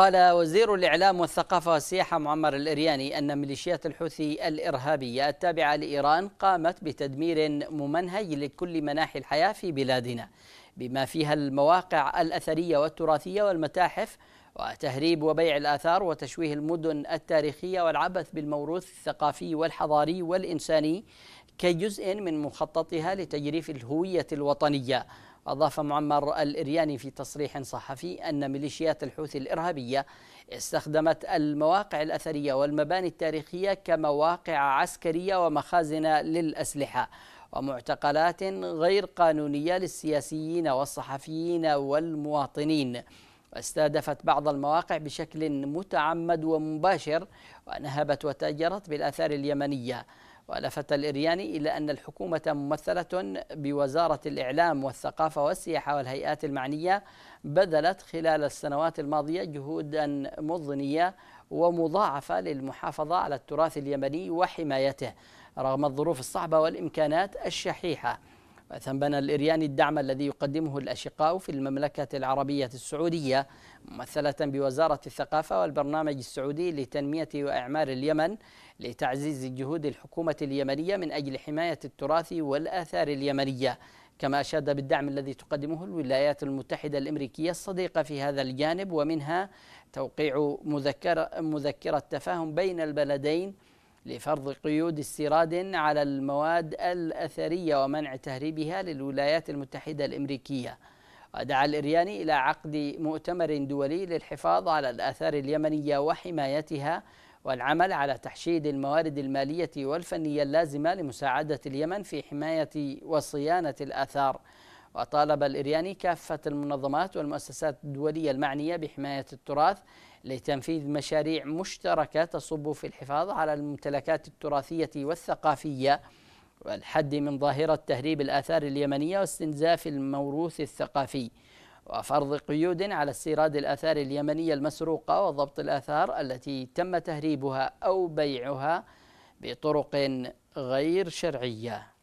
قال وزير الإعلام والثقافة والسياحة معمر الإرياني أن ميليشيات الحوثي الإرهابية التابعة لإيران قامت بتدمير ممنهج لكل مناحي الحياة في بلادنا بما فيها المواقع الأثرية والتراثية والمتاحف وتهريب وبيع الآثار وتشويه المدن التاريخية والعبث بالموروث الثقافي والحضاري والإنساني كجزء من مخططها لتجريف الهوية الوطنية أضاف معمر الإرياني في تصريح صحفي أن ميليشيات الحوثي الإرهابية استخدمت المواقع الأثرية والمباني التاريخية كمواقع عسكرية ومخازن للأسلحة ومعتقلات غير قانونية للسياسيين والصحفيين والمواطنين واستهدفت بعض المواقع بشكل متعمد ومباشر ونهبت وتاجرت بالآثار اليمنية ولفت الإرياني إلى أن الحكومة ممثلة بوزارة الإعلام والثقافة والسياحة والهيئات المعنية بذلت خلال السنوات الماضية جهودا مضنية ومضاعفة للمحافظة على التراث اليمني وحمايته رغم الظروف الصعبة والإمكانات الشحيحة وثنبنا الإرياني الدعم الذي يقدمه الأشقاء في المملكة العربية السعودية ممثلة بوزارة الثقافة والبرنامج السعودي لتنمية وإعمار اليمن لتعزيز جهود الحكومة اليمنية من أجل حماية التراث والآثار اليمنية كما أشاد بالدعم الذي تقدمه الولايات المتحدة الأمريكية الصديقة في هذا الجانب ومنها توقيع مذكرة, مذكرة تفاهم بين البلدين لفرض قيود استيراد على المواد الأثرية ومنع تهريبها للولايات المتحدة الأمريكية ودعا الإرياني إلى عقد مؤتمر دولي للحفاظ على الآثار اليمنية وحمايتها والعمل على تحشيد الموارد المالية والفنية اللازمة لمساعدة اليمن في حماية وصيانة الآثار وطالب الإرياني كافة المنظمات والمؤسسات الدولية المعنية بحماية التراث لتنفيذ مشاريع مشتركة تصب في الحفاظ على الممتلكات التراثية والثقافية والحد من ظاهرة تهريب الآثار اليمنية واستنزاف الموروث الثقافي وفرض قيود على استيراد الآثار اليمنية المسروقة وضبط الآثار التي تم تهريبها أو بيعها بطرق غير شرعيه